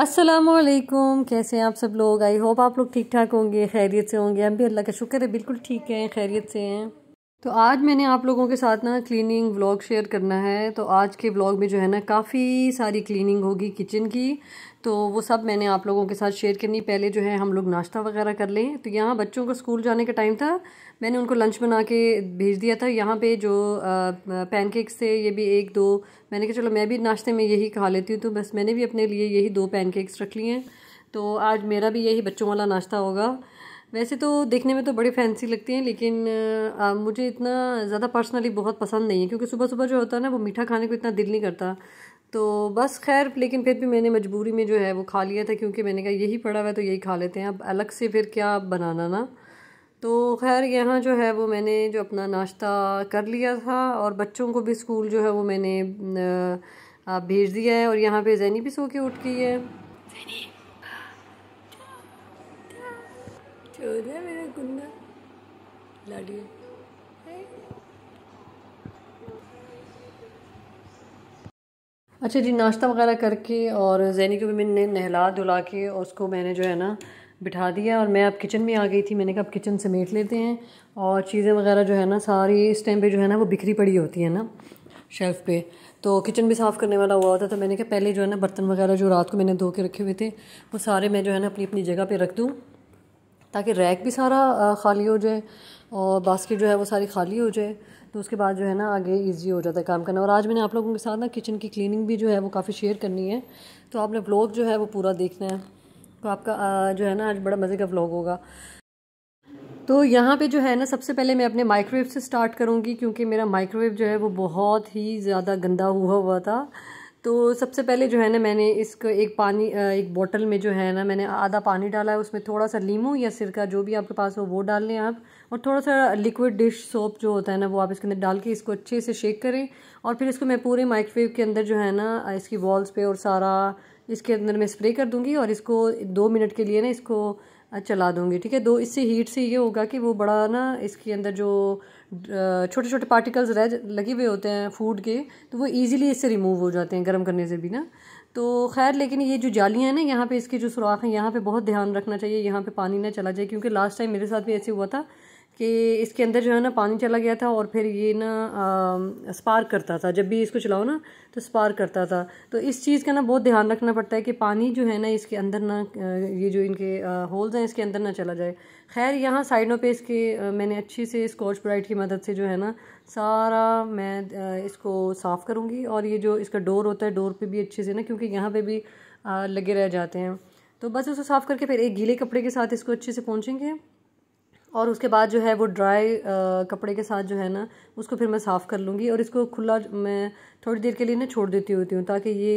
असलकुम कैसे हैं आप सब लोग आई होप आप लोग ठीक ठाक होंगे खैरियत से होंगे हम भी अल्लाह का शुक्र है बिल्कुल ठीक हैं खैरियत से हैं तो आज मैंने आप लोगों के साथ ना क्लीनिंग व्लॉग शेयर करना है तो आज के व्लॉग में जो है ना काफ़ी सारी क्लीनिंग होगी किचन की तो वो सब मैंने आप लोगों के साथ शेयर करनी पहले जो है हम लोग नाश्ता वगैरह कर लें तो यहाँ बच्चों को स्कूल जाने का टाइम था मैंने उनको लंच बना के भेज दिया था यहाँ पे जो पैनकेक्स थे ये भी एक दो मैंने कहा चलो मैं भी नाश्ते में यही खा लेती हूँ तो बस मैंने भी अपने लिए यही दो पैनकेक्स रख लिए हैं तो आज मेरा भी यही बच्चों वाला नाश्ता होगा वैसे तो देखने में तो बड़ी फैंसी लगती हैं लेकिन आ, मुझे इतना ज़्यादा पर्सनली बहुत पसंद नहीं है क्योंकि सुबह सुबह जो होता है ना वो मीठा खाने को इतना दिल नहीं करता तो बस खैर लेकिन फिर भी मैंने मजबूरी में जो है वो खा लिया था क्योंकि मैंने कहा यही पड़ा हुआ है तो यही खा लेते हैं अब अलग से फिर क्या बनाना ना तो खैर यहाँ जो है वो मैंने जो अपना नाश्ता कर लिया था और बच्चों को भी स्कूल जो है वो मैंने भेज दिया है और यहाँ पर जैनी भी सो के उठ गई है शोर है मेरा गुंदा लाडियो अच्छा जी नाश्ता वगैरह करके और जैनी को भी मैंने नहला धुला के और उसको मैंने जो है ना बिठा दिया और मैं अब किचन में आ गई थी मैंने कहा अब किचन समेट लेते हैं और चीज़ें वगैरह जो है ना सारी इस टाइम पे जो है ना वो बिखरी पड़ी होती है ना शेल्फ़ पे तो किचन भी साफ़ करने वाला हुआ होता तो मैंने कहा पहले जो है ना बर्तन वगैरह जो रात को मैंने धो के रखे हुए थे वो सारे मैं जो है ना अपनी अपनी जगह पर रख दूँ ताकि रैक भी सारा खाली हो जाए और बास्केट जो है वो सारी खाली हो जाए तो उसके बाद जो है ना आगे इजी हो जाता है काम करना और आज मैंने आप लोगों के साथ ना किचन की क्लीनिंग भी जो है वो काफ़ी शेयर करनी है तो आपने ब्लॉग जो है वो पूरा देखना है तो आपका जो है ना आज बड़ा मज़े का ब्लॉग होगा तो यहाँ पे जो है ना सबसे पहले मैं अपने माइक्रोवेव से स्टार्ट करूँगी क्योंकि मेरा माइक्रोवेव जो है वो बहुत ही ज़्यादा गंदा हुआ हुआ था तो सबसे पहले जो है ना मैंने इसको एक पानी एक बोतल में जो है ना मैंने आधा पानी डाला है उसमें थोड़ा सा लीमू या सिरका जो भी आपके पास हो वो डाल लें आप और थोड़ा सा लिक्विड डिश सोप जो होता है ना वो आप इसके अंदर डाल के इसको अच्छे से शेक करें और फिर इसको मैं पूरे माइक्रोवेव के अंदर जो है ना इसकी वॉल्स पर और सारा इसके अंदर मैं स्प्रे कर दूँगी और इसको दो मिनट के लिए ना इसको चला दूंगी ठीक है दो इससे हीट से ये होगा कि वो बड़ा ना इसके अंदर जो छोटे छोटे पार्टिकल्स रह लगे हुए होते हैं फूड के तो वो ईज़िली इससे रिमूव हो जाते हैं गर्म करने से भी ना तो खैर लेकिन ये जो जालियाँ हैं ना यहाँ पे इसकी जो सुराख हैं यहाँ पे बहुत ध्यान रखना चाहिए यहाँ पे पानी ना चला जाए क्योंकि लास्ट टाइम मेरे साथ भी ऐसे हुआ था कि इसके अंदर जो है ना पानी चला गया था और फिर ये ना आ, स्पार्क करता था जब भी इसको चलाओ ना तो स्पार्क करता था तो इस चीज़ का ना बहुत ध्यान रखना पड़ता है कि पानी जो है ना इसके अंदर ना ये जो इनके होल्स हैं इसके अंदर ना चला जाए खैर यहाँ साइडों पे इसके मैंने अच्छी से स्कॉच ब्राइट की मदद से जो है ना सारा मैं इसको साफ़ करूँगी और ये जो इसका डोर होता है डोर पर भी अच्छे से ना क्योंकि यहाँ पर भी लगे रह जाते हैं तो बस उसको साफ़ करके फिर एक गीले कपड़े के साथ इसको अच्छे से पहुँचेंगे और उसके बाद जो है वो ड्राई कपड़े के साथ जो है ना उसको फिर मैं साफ़ कर लूँगी और इसको खुला मैं थोड़ी देर के लिए ना छोड़ देती होती हूँ ताकि ये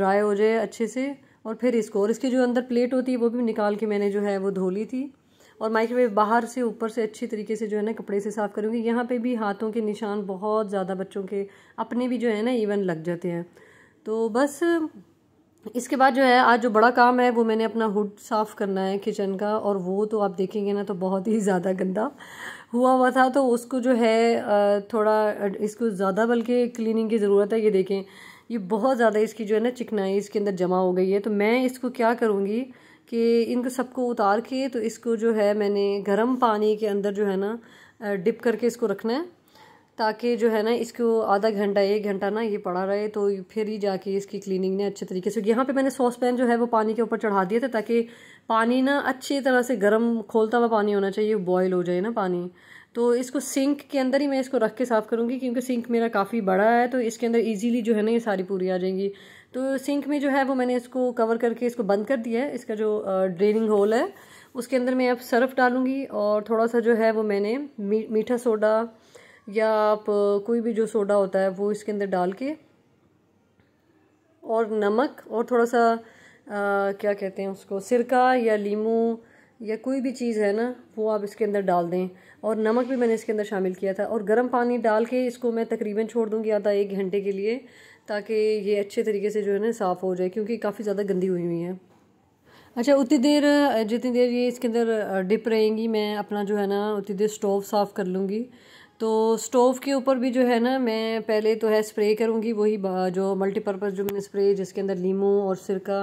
ड्राई हो जाए अच्छे से और फिर इसको और इसकी जो अंदर प्लेट होती है वो भी निकाल के मैंने जो है वो धो ली थी और माइक्रोवेव बाहर से ऊपर से अच्छी तरीके से जो है ना कपड़े से साफ़ करूँगी यहाँ पर भी हाथों के निशान बहुत ज़्यादा बच्चों के अपने भी जो है ना इवन लग जाते हैं तो बस इसके बाद जो है आज जो बड़ा काम है वो मैंने अपना हुड साफ़ करना है किचन का और वो तो आप देखेंगे ना तो बहुत ही ज़्यादा गंदा हुआ हुआ था तो उसको जो है थोड़ा इसको ज़्यादा बल्कि क्लीनिंग की ज़रूरत है ये देखें ये बहुत ज़्यादा इसकी जो है ना चिकनाई इसके अंदर जमा हो गई है तो मैं इसको क्या करूँगी कि इनको सबको उतार के तो इसको जो है मैंने गर्म पानी के अंदर जो है ना डिप करके इसको रखना है ताकि जो है ना इसको आधा घंटा एक घंटा ना ये पड़ा रहे तो फिर ही जाके इसकी क्लीनिंग ने अच्छे तरीके से यहाँ पे मैंने सॉस पैन जो है वो पानी के ऊपर चढ़ा दिया था ताकि पानी ना अच्छी तरह से गर्म खोलता हुआ पानी होना चाहिए बॉयल हो जाए ना पानी तो इसको सिंक के अंदर ही मैं इसको रख के साफ़ करूँगी क्योंकि सिंक मेरा काफ़ी बड़ा है तो इसके अंदर ईजीली जो है ना ये सारी पूरी आ जाएंगी तो सिंक में जो है वो मैंने इसको कवर करके इसको बंद कर दिया है इसका जो ड्रेनिंग होल है उसके अंदर मैं अब सर्फ डालूँगी और थोड़ा सा जो है वो मैंने मी, मीठा सोडा या आप कोई भी जो सोडा होता है वो इसके अंदर डाल के और नमक और थोड़ा सा आ, क्या कहते हैं उसको सिरका या लीमू या कोई भी चीज़ है ना वो आप इसके अंदर डाल दें और नमक भी मैंने इसके अंदर शामिल किया था और गर्म पानी डाल के इसको मैं तकरीबन छोड़ दूँगी आधा एक घंटे के लिए ताकि ये अच्छे तरीके से जो है ना साफ़ हो जाए क्योंकि काफ़ी ज़्यादा गंदी हुई हुई है अच्छा उतनी देर जितनी देर ये इसके अंदर डिप रहेंगी मैं अपना जो है ना उतनी देर स्टोव साफ़ कर लूँगी तो स्टोव के ऊपर भी जो है ना मैं पहले तो है स्प्रे करूँगी वही जो मल्टीपर्पज़ जो मैंने स्प्रे जिसके अंदर लीमू और सिरका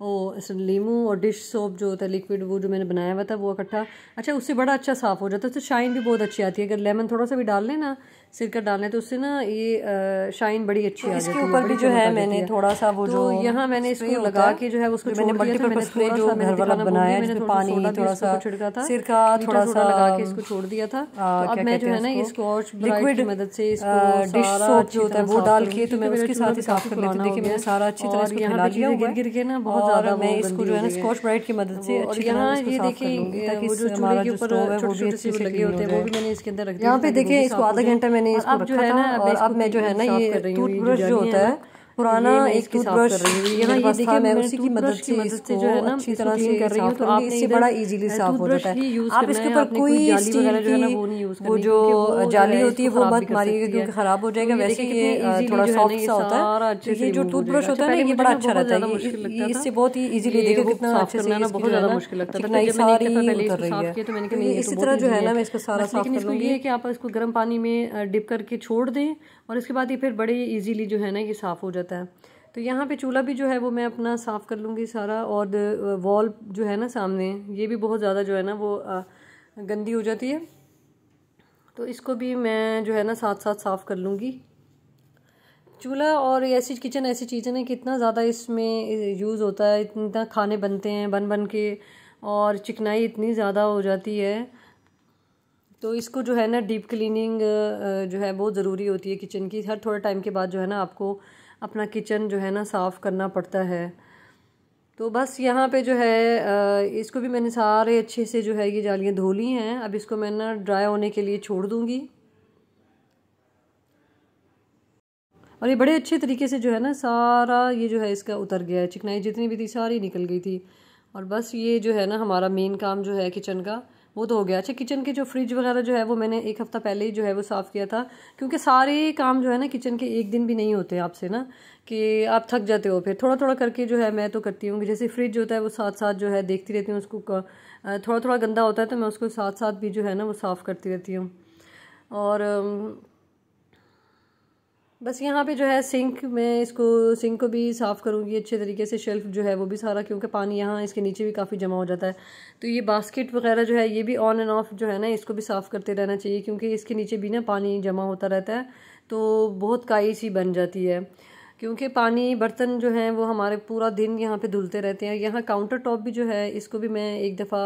ओ लीमू और डिश सोप जो होता है लिक्विड वो जो मैंने बनाया हुआ था वो इकट्ठा अच्छा उससे बड़ा अच्छा साफ़ हो जाता है तो शाइन भी बहुत अच्छी आती है अगर लेमन थोड़ा सा भी डाल लें ना सिरका डालना है तो उससे ना ये शाइन बड़ी अच्छी तो आ इसके ऊपर भी जो है मैंने थोड़ा सा वो तो जो यहाँ मैंने इसको लगा के जो है उसको मैंने मल्टीपर्पज स्प्रे जो घर वाला बनाया मैंने पानी थोड़ा सा छिड़का था सिरका थोड़ा सा लगा के इसको छोड़ दिया था तो अब मैं जो है ना इसको और लिक्विड मदद से डिश सोप जो होता है वो डाल के तो मैं उसके साथ ही साफ कर लेती देखिए मैंने सारा अच्छी तरह से मिला लिया गिर गिर के ना बहुत ज्यादा मैं इसको जो है ना स्कॉच ब्राइट की मदद से और यहाँ ये देखिए वो जो चूल्हे के ऊपर छोटे छोटे से लगे होते हैं वो भी मैंने इसके अंदर रख दिया यहाँ पे देखिए इसको आधा घंटा मैंने इसको रखा था और अब मैं तो जो है ना ये टूथब्रश जो होता है पुराना एक टूथब्रश मेरे पास था मैं उसी की मदद से इसको अच्छी तरह से कर रही हूँ तो आपने इससे बड़ा इजीली साफ हो जाता है आप इसके ऊपर कोई स्टील की वो जो जाली होती है वो मत मारिएगा क्योंकि ख़राब हो जाएगा वैसे ये थोड़ा सॉफ्ट सा होता है ये जो टूथब्रश होता है ना ये बड़ा अच्छा रहता है इससे बहुत ही इजीली देखो कितना अच्छे से बहुत ज़्यादा मुश्किल लगता तो तो है नई सारी कर रही है इसी तरह जो है ना मैं इसको सारा साफ कर लूँगी कि आप इसको गर्म पानी में डिप करके छोड़ दें और इसके बाद ये फिर बड़े ईजीली जो है ना ये साफ़ हो जाता है तो यहाँ पे चूल्हा भी जो है वो मैं अपना साफ़ कर लूँगी सारा और वॉल uh, जो है ना सामने ये भी बहुत ज़्यादा जो है ना वो uh, गंदी हो जाती है तो इसको भी मैं जो है ना साथ साथ साफ़ कर लूँगी चूल्हा और ऐसी किचन ऐसी चीज़ें ना कि इतना ज़्यादा इसमें यूज़ uh, होता है इतना खाने बनते हैं बन बन के और चिकनाई इतनी ज़्यादा हो जाती है तो इसको जो है ना डीप क्लीनिंग जो है बहुत ज़रूरी होती है किचन की हर थोड़े टाइम के बाद जो है ना आपको अपना किचन जो है ना साफ़ करना पड़ता है तो बस यहाँ पे जो है इसको भी मैंने सारे अच्छे से जो है ये जालियाँ धो ली हैं अब इसको मैं ना ड्राई होने के लिए छोड़ दूँगी और ये बड़े अच्छे तरीके से जो है ना सारा ये जो है इसका उतर गया है चिकनाई जितनी भी थी सारी निकल गई थी और बस ये जो है ना हमारा मेन काम जो है किचन का वो तो हो गया अच्छा किचन के जो फ्रिज वगैरह जो है वो मैंने एक हफ़्ता पहले ही जो है वो साफ़ किया था क्योंकि सारे काम जो है ना किचन के एक दिन भी नहीं होते आपसे ना कि आप थक जाते हो फिर थोड़ा थोड़ा करके जो है मैं तो करती हूँ जैसे फ्रिज होता है वो साथ साथ जो है देखती रहती हूँ उसको थोड़ा थोड़ा गंदा होता है तो मैं उसको साथ साथ भी जो है ना वो साफ़ करती रहती हूँ और बस यहाँ पे जो है सिंक में इसको सिंक को भी साफ़ करूँगी अच्छे तरीके से शेल्फ जो है वो भी सारा क्योंकि पानी यहाँ इसके नीचे भी काफ़ी जमा हो जाता है तो ये बास्केट वगैरह जो है ये भी ऑन एंड ऑफ जो है ना इसको भी साफ़ करते रहना चाहिए क्योंकि इसके नीचे भी ना पानी जमा होता रहता है तो बहुत काई सी बन जाती है क्योंकि पानी बर्तन जो हैं वो हमारे पूरा दिन यहाँ पर धुलते रहते हैं यहाँ काउंटर टॉप भी जो है इसको भी मैं एक दफ़ा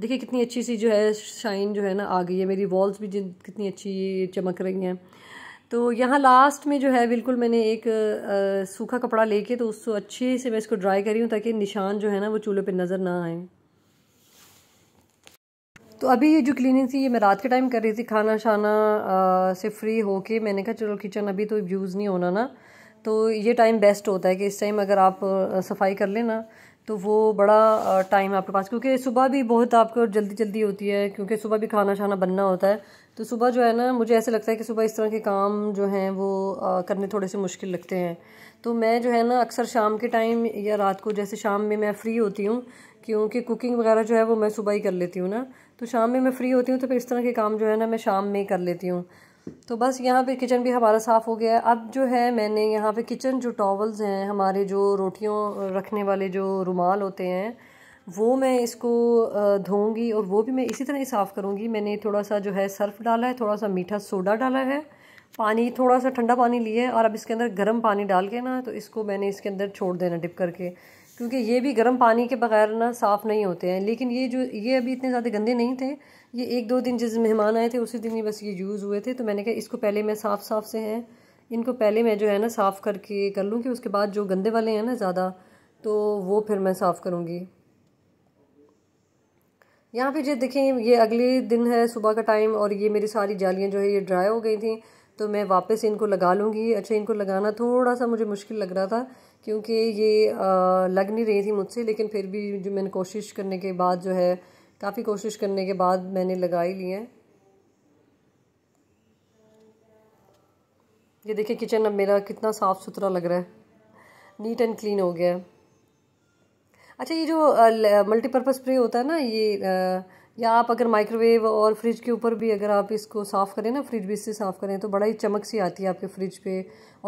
देखिए कितनी अच्छी सी जो है शाइन जो है ना आ गई है मेरी वॉल्स भी कितनी अच्छी चमक रही हैं तो यहाँ लास्ट में जो है बिल्कुल मैंने एक आ, सूखा कपड़ा लेके तो उसको अच्छे से मैं इसको ड्राई करी हूँ ताकि निशान जो है ना वो चूल्हे पे नज़र ना आए तो अभी ये जो क्लीनिंग थी ये मैं रात के टाइम कर रही थी खाना शाना आ, से फ्री होके मैंने कहा चलो किचन अभी तो यूज़ नहीं होना ना तो ये टाइम बेस्ट होता है कि इस टाइम अगर आप सफाई कर लेना तो वो बड़ा टाइम आपके पास क्योंकि सुबह भी बहुत आपको जल्दी जल्दी होती है क्योंकि सुबह भी खाना शाना बनना होता है तो सुबह जो है ना मुझे ऐसे लगता है कि सुबह इस तरह के काम जो हैं वो करने थोड़े से मुश्किल लगते हैं तो मैं जो है ना अक्सर शाम के टाइम या रात को जैसे शाम में मैं फ़्री होती हूँ क्योंकि कुकिंग वगैरह जो है वो मैं सुबह ही कर लेती हूँ ना तो शाम में मैं फ़्री होती हूँ तो फिर इस तरह के काम जो है ना मैं शाम में ही कर लेती हूँ तो बस यहाँ पे किचन भी हमारा साफ़ हो गया है अब जो है मैंने यहाँ पे किचन जो टॉवल्स हैं हमारे जो रोटियों रखने वाले जो रुमाल होते हैं वो मैं इसको धोऊंगी और वो भी मैं इसी तरह ही साफ़ करूँगी मैंने थोड़ा सा जो है सर्फ़ डाला है थोड़ा सा मीठा सोडा डाला है पानी थोड़ा सा ठंडा पानी लिया है और अब इसके अंदर गर्म पानी डाल के ना तो इसको मैंने इसके अंदर छोड़ देना डिप करके क्योंकि ये भी गर्म पानी के बगैर ना साफ़ नहीं होते हैं लेकिन ये जो ये अभी इतने ज़्यादा गंदे नहीं थे ये एक दो दिन जिस मेहमान आए थे उसी दिन ही बस ये यूज़ हुए थे तो मैंने कहा इसको पहले मैं साफ़ साफ़ से हैं इनको पहले मैं जो है ना साफ़ करके कर लूँ कि उसके बाद जो गंदे वाले हैं ना ज़्यादा तो वो फिर मैं साफ़ करूँगी यहाँ पे जो देखें ये अगले दिन है सुबह का टाइम और ये मेरी सारी जालियाँ जो है ये ड्राई हो गई थी तो मैं वापस इनको लगा लूँगी अच्छा इनको लगाना थोड़ा सा मुझे मुश्किल लग रहा था क्योंकि ये आ, लग नहीं रही थी मुझसे लेकिन फिर भी जो मैंने कोशिश करने के बाद जो है काफ़ी कोशिश करने के बाद मैंने लगा ही लिए हैं ये देखिए किचन अब मेरा कितना साफ़ सुथरा लग रहा है नीट एंड क्लीन हो गया है अच्छा ये जो मल्टीपर्पज़ स्प्रे होता है ना ये आ, या आप अगर माइक्रोवेव और फ्रिज के ऊपर भी अगर आप इसको साफ़ करें ना फ्रिज भी इससे साफ़ करें तो बड़ा ही चमक सी आती है आपके फ्रिज पे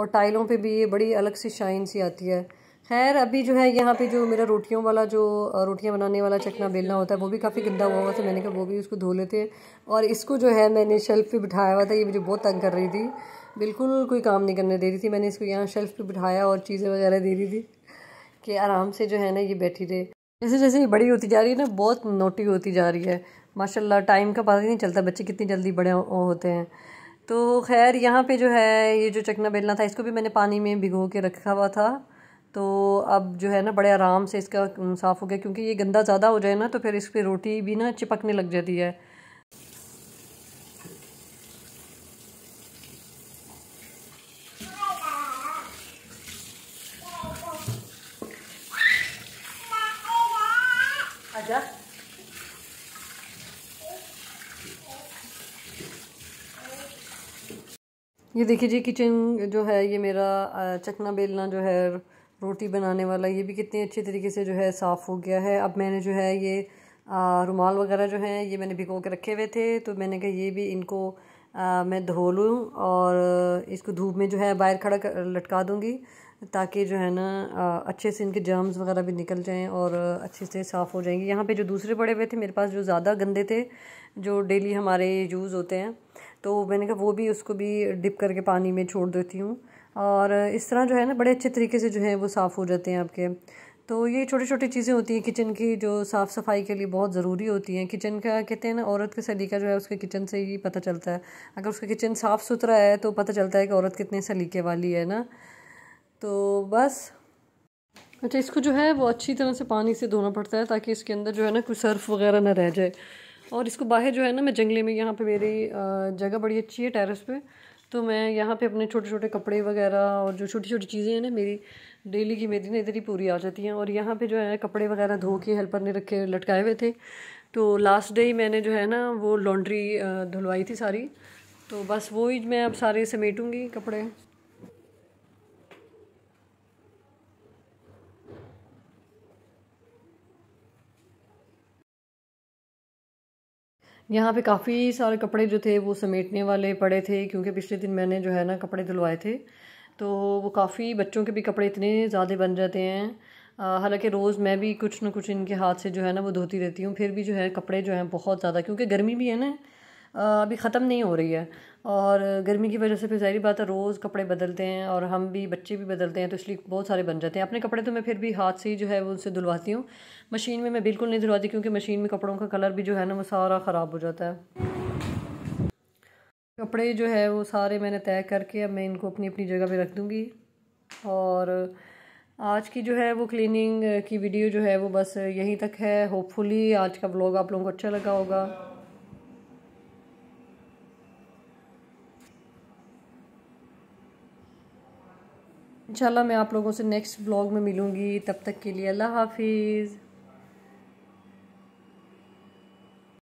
और टाइलों पे भी ये बड़ी अलग सी शाइन सी आती है खैर अभी जो है यहाँ पे जो मेरा रोटियों वाला जो रोटियाँ बनाने वाला चकना बेलना होता है वो भी काफ़ी गंदा हुआ हुआ था मैंने कहा वो भी उसको धो लेते हैं और इसको जो है मैंने शेल्फ़ पे बिठाया हुआ था ये मुझे बहुत तंग कर रही थी बिल्कुल कोई काम नहीं करने दे रही थी मैंने इसको यहाँ शेल्फ़ पे बिठाया और चीज़ें वगैरह दे रही थी कि आराम से जो है ना ये बैठी रहे जैसे जैसे ये बड़ी होती जा रही है ना बहुत नोटी होती जा रही है माशाला टाइम का पता नहीं चलता बच्चे कितनी जल्दी बड़े होते हैं तो खैर यहाँ पर जो है ये जो चकना बेलना था इसको भी मैंने पानी में भिगो के रखा हुआ था तो अब जो है ना बड़े आराम से इसका साफ़ हो गया क्योंकि ये गंदा ज़्यादा हो जाए ना तो फिर इस पर रोटी भी ना चिपकने लग जाती है ये देखिए जी किचन जो है ये मेरा चकना बेलना जो है रोटी बनाने वाला ये भी कितने अच्छे तरीके से जो है साफ़ हो गया है अब मैंने जो है ये रुमाल वगैरह जो है ये मैंने भिगो के रखे हुए थे तो मैंने कहा ये भी इनको आ, मैं धो लूँ और इसको धूप में जो है बाहर खड़ा कर, लटका दूँगी ताकि जो है ना अच्छे से इनके जर्म्स वगैरह भी निकल जाएं और अच्छे से साफ़ हो जाएंगे यहाँ पे जो दूसरे पड़े हुए थे मेरे पास जो ज़्यादा गंदे थे जो डेली हमारे यूज़ होते हैं तो मैंने कहा वो भी उसको भी डिप करके पानी में छोड़ देती हूँ और इस तरह जो है ना बड़े अच्छे तरीके से जो है वो साफ़ हो जाते हैं आपके तो ये छोटी छोटी चीज़ें होती हैं किचन की जो साफ़ सफाई के लिए बहुत ज़रूरी होती हैं किचन का कहते हैं ना औरत का सलीका जो है उसके किचन से ही पता चलता है अगर उसका किचन साफ़ सुथरा है तो पता चलता है कि औरत कितने सलीके वाली है ना तो बस अच्छा इसको जो है वो अच्छी तरह से पानी से धोना पड़ता है ताकि इसके अंदर जो है ना कोई सर्फ वगैरह ना रह जाए और इसको बाहर जो है ना मैं जंगले में यहाँ पर मेरी जगह बड़ी अच्छी है टेरस पे तो मैं यहाँ पे अपने छोटे छोटे कपड़े वगैरह और जो छोटी छोटी चीज़ें हैं ना मेरी डेली की मेरी ना इधर ही पूरी आ जाती हैं और यहाँ पे जो है कपड़े वगैरह धो के हेल्पर ने रखे लटकाए हुए थे तो लास्ट डे ही मैंने जो है ना वो लॉन्ड्री धुलवाई थी सारी तो बस वो ही मैं अब सारे समेटूँगी कपड़े यहाँ पे काफ़ी सारे कपड़े जो थे वो समेटने वाले पड़े थे क्योंकि पिछले दिन मैंने जो है ना कपड़े धुलवाए थे तो वो काफ़ी बच्चों के भी कपड़े इतने ज़्यादा बन जाते हैं हालांकि रोज़ मैं भी कुछ ना कुछ इनके हाथ से जो है ना वो धोती रहती हूँ फिर भी जो है कपड़े जो हैं बहुत ज़्यादा क्योंकि गर्मी भी है ना अभी ख़त्म नहीं हो रही है और गर्मी की वजह से फिर जहरी बात है रोज़ कपड़े बदलते हैं और हम भी बच्चे भी बदलते हैं तो इसलिए बहुत सारे बन जाते हैं अपने कपड़े तो मैं फिर भी हाथ से ही जो है वो उनसे धुलवाती हूँ मशीन में मैं बिल्कुल नहीं धुलवाती क्योंकि मशीन में कपड़ों का कलर भी जो है ना वो सारा ख़राब हो जाता है कपड़े जो है वो सारे मैंने तय करके अब मैं इनको अपनी अपनी जगह पर रख दूँगी और आज की जो है वो क्लिनिंग की वीडियो जो है वो बस यहीं तक है होपफुली आज का ब्लॉग आप लोगों को अच्छा लगा होगा इंशाल्लाह मैं आप लोगों से नेक्स्ट ब्लॉग में मिलूंगी तब तक के लिए अल्लाह हाफिज़